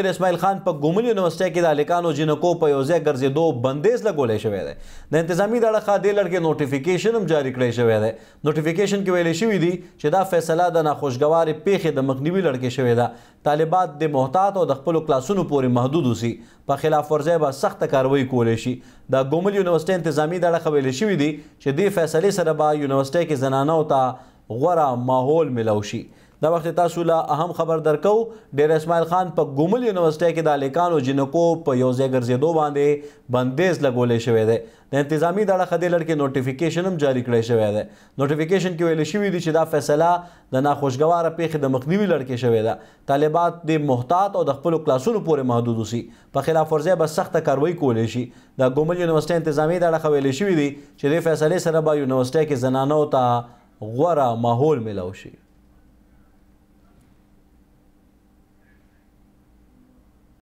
اسماعیل خان په ګومل یونیورسيټي کې د الکانو جنکو په یوځای ګرځېدو بندیز لګولې شوې ده د انتظامی د اړخه د لړکې نوټیفیکیشن هم جاری کړی شوې ده نوټیفیکیشن کې ویل شوې دي چې دا فیصله د ناخوشګوار پیښې د مخنیوي لړکې شوې ده طالبات د محتاط او د خپل کلاسونو پورې محدود وسی په خلاف ورزي به سخت کاروایی کولې شي د ګومل یونیورسيټي انتظامی د اړخه ویل شوې دي چې د فیصله سره به یونیورسيټي کې زنانه او تا غوړه ماحول ملو شي دا وخت تاسو له اهم خبر درکو ډیر اسماعیل خان په ګومل یونیورسيټي کې د الیکانو جنکو په یو ځای ګرځېدو باندې بندیز لګولې شوې ده د انتظامی داړه خدي لړ کې نوټیفیکیشن هم جاری کړی شوی ده نوټیفیکیشن کې ویل شوی دی چې دا فیصله د ناخوشګواره پیښې د مخنیوي لړ کې شوی ده طالبات د محتاط او د خپل کلاسونو پورې محدود وسی په خلاف ورزي به سخته کاروایی کولې شي د ګومل یونیورسيټي انتظامی داړه خویل شوی دی چې د فیصله سره به یونیورسيټي کې زنانو ته غوره ماحول ملو شي